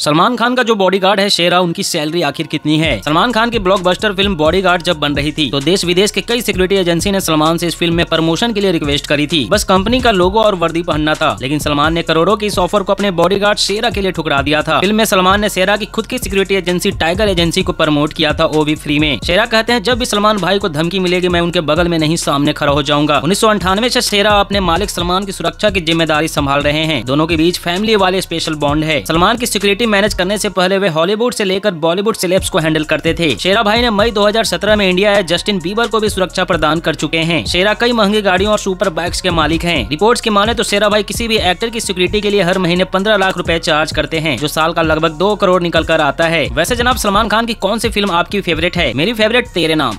सलमान खान का जो बॉडीगार्ड है शेरा उनकी सैलरी आखिर कितनी है सलमान खान की ब्लॉकबस्टर फिल्म बॉडीगार्ड जब बन रही थी तो देश विदेश के कई सिक्योरिटी एजेंसी ने सलमान से इस फिल्म में प्रमोशन के लिए रिक्वेस्ट करी थी बस कंपनी का लोगो और वर्दी पहनना था लेकिन सलमान ने करोड़ों के इस ऑफर को अपने बॉडी शेरा के लिए ठुकरा दिया था फिल्म में सलमान ने शेरा की खुद की सिक्योरिटी एजेंसी टाइगर एजेंसी को प्रमोट किया था वो भी फ्री में शेरा कहते हैं जब भी सलमान भाई को धमकी मिलेगी मैं उनके बगल में नहीं सामने खड़ा हो जाऊंगा उन्नीस से शेरा अपने मालिक सलमान की सुरक्षा की जिम्मेदारी संभाल रहे हैं दोनों के बीच फैमिली वाले स्पेशल बॉन्ड है सलमान की सिक्योरिटी मैनेज करने से पहले वे हॉलीवुड से लेकर बॉलीवुड सिलेब्स को हैंडल करते थे शेरा भाई ने मई 2017 में इंडिया आए जस्टिन बीबर को भी सुरक्षा प्रदान कर चुके हैं शेरा कई महंगी गाड़ियों और सुपर बाइक्स के मालिक है रिपोर्ट की माने तो शेरा भाई किसी भी एक्टर की सिक्योरिटी के लिए हर महीने पंद्रह लाख रूपए चार्ज करते हैं जो साल का लगभग दो करोड़ निकल कर आता है वैसे जनाब सलमान खान की कौन सी फिल्म आपकी फेवरेट है मेरी फेवरेट तेरे नाम